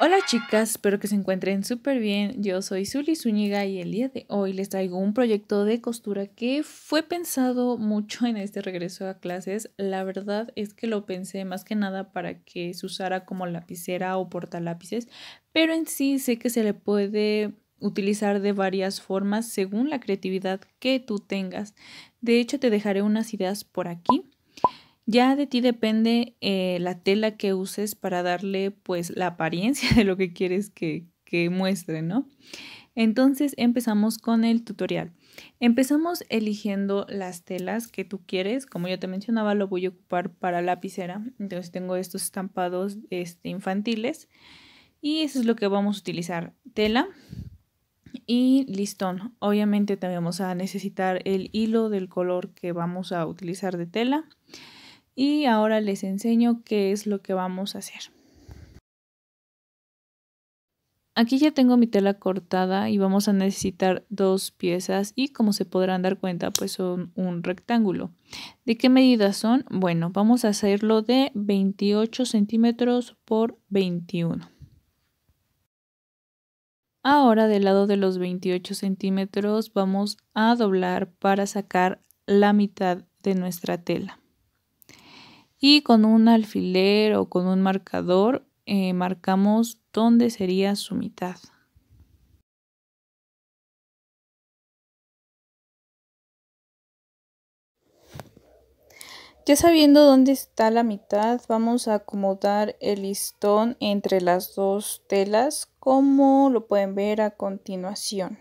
Hola chicas, espero que se encuentren súper bien. Yo soy Zuli Zúñiga y el día de hoy les traigo un proyecto de costura que fue pensado mucho en este regreso a clases. La verdad es que lo pensé más que nada para que se usara como lapicera o portalápices, pero en sí sé que se le puede utilizar de varias formas según la creatividad que tú tengas. De hecho, te dejaré unas ideas por aquí ya de ti depende eh, la tela que uses para darle pues la apariencia de lo que quieres que, muestre, ¿no? Entonces empezamos con el tutorial. Empezamos eligiendo las telas que tú quieres. Como yo te mencionaba, lo voy a ocupar para lapicera. Entonces tengo estos estampados este, infantiles. Y eso es lo que vamos a utilizar. Tela y listón. Obviamente también vamos a necesitar el hilo del color que vamos a utilizar de tela y ahora les enseño qué es lo que vamos a hacer. Aquí ya tengo mi tela cortada y vamos a necesitar dos piezas y como se podrán dar cuenta pues son un rectángulo. ¿De qué medidas son? Bueno, vamos a hacerlo de 28 centímetros por 21. Ahora del lado de los 28 centímetros vamos a doblar para sacar la mitad de nuestra tela y con un alfiler o con un marcador eh, marcamos dónde sería su mitad. Ya sabiendo dónde está la mitad, vamos a acomodar el listón entre las dos telas como lo pueden ver a continuación.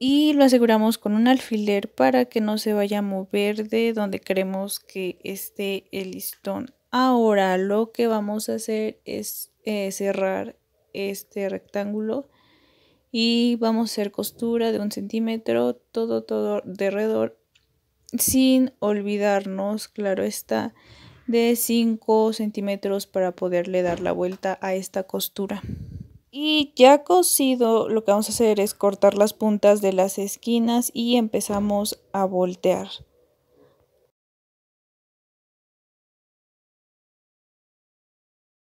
y lo aseguramos con un alfiler para que no se vaya a mover de donde queremos que esté el listón. Ahora lo que vamos a hacer es eh, cerrar este rectángulo y vamos a hacer costura de un centímetro todo todo de alrededor sin olvidarnos claro está de 5 centímetros para poderle dar la vuelta a esta costura. Y ya cosido lo que vamos a hacer es cortar las puntas de las esquinas y empezamos a voltear.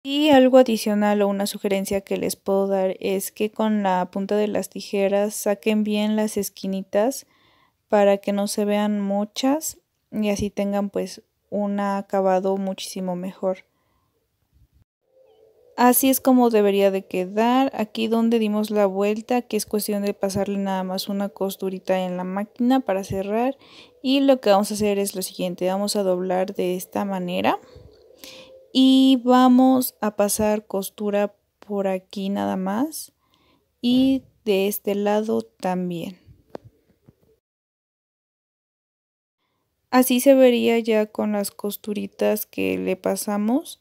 Y algo adicional o una sugerencia que les puedo dar es que con la punta de las tijeras saquen bien las esquinitas para que no se vean muchas y así tengan pues un acabado muchísimo mejor. Así es como debería de quedar. Aquí donde dimos la vuelta, que es cuestión de pasarle nada más una costurita en la máquina para cerrar. Y lo que vamos a hacer es lo siguiente, vamos a doblar de esta manera. Y vamos a pasar costura por aquí nada más. Y de este lado también. Así se vería ya con las costuritas que le pasamos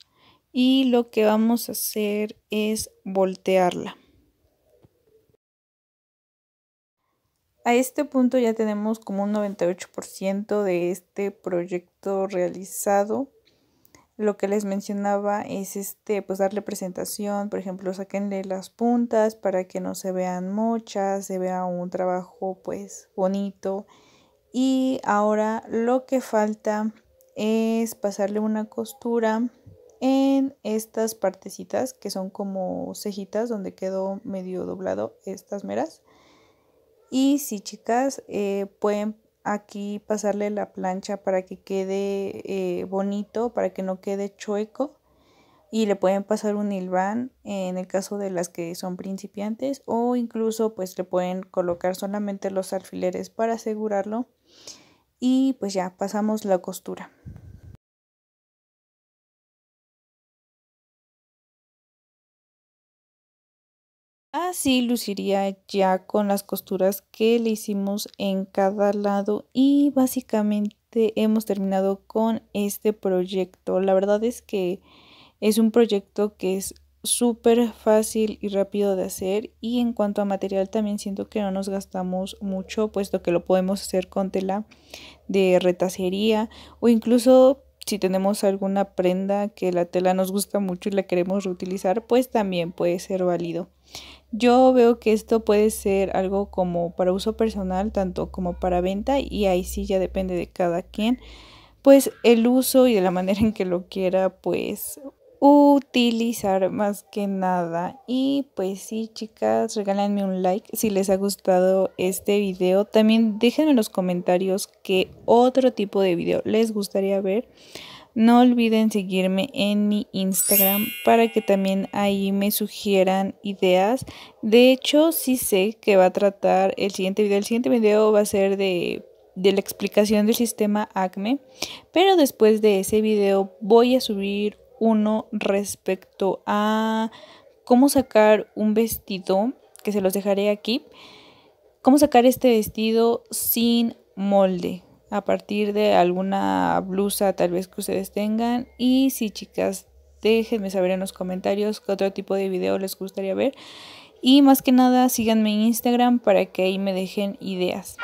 y lo que vamos a hacer es voltearla. A este punto ya tenemos como un 98% de este proyecto realizado. Lo que les mencionaba es este, pues darle presentación, por ejemplo, saquenle las puntas para que no se vean mochas, se vea un trabajo pues bonito. Y ahora lo que falta es pasarle una costura en estas partecitas que son como cejitas donde quedó medio doblado estas meras. Y si chicas, eh, pueden aquí pasarle la plancha para que quede eh, bonito, para que no quede chueco. Y le pueden pasar un hilván eh, en el caso de las que son principiantes o incluso pues le pueden colocar solamente los alfileres para asegurarlo. Y pues ya pasamos la costura. Así luciría ya con las costuras que le hicimos en cada lado y básicamente hemos terminado con este proyecto. La verdad es que es un proyecto que es súper fácil y rápido de hacer y en cuanto a material también siento que no nos gastamos mucho puesto que lo podemos hacer con tela de retacería o incluso si tenemos alguna prenda que la tela nos gusta mucho y la queremos reutilizar, pues también puede ser válido. Yo veo que esto puede ser algo como para uso personal, tanto como para venta, y ahí sí ya depende de cada quien, pues el uso y de la manera en que lo quiera, pues utilizar más que nada. Y pues sí, chicas, regálenme un like si les ha gustado este video. También déjenme en los comentarios Que otro tipo de video les gustaría ver. No olviden seguirme en mi Instagram para que también ahí me sugieran ideas. De hecho, sí sé que va a tratar el siguiente video. El siguiente video va a ser de de la explicación del sistema ACME, pero después de ese video voy a subir uno respecto a cómo sacar un vestido, que se los dejaré aquí, cómo sacar este vestido sin molde a partir de alguna blusa tal vez que ustedes tengan. Y si chicas, déjenme saber en los comentarios qué otro tipo de video les gustaría ver. Y más que nada, síganme en Instagram para que ahí me dejen ideas.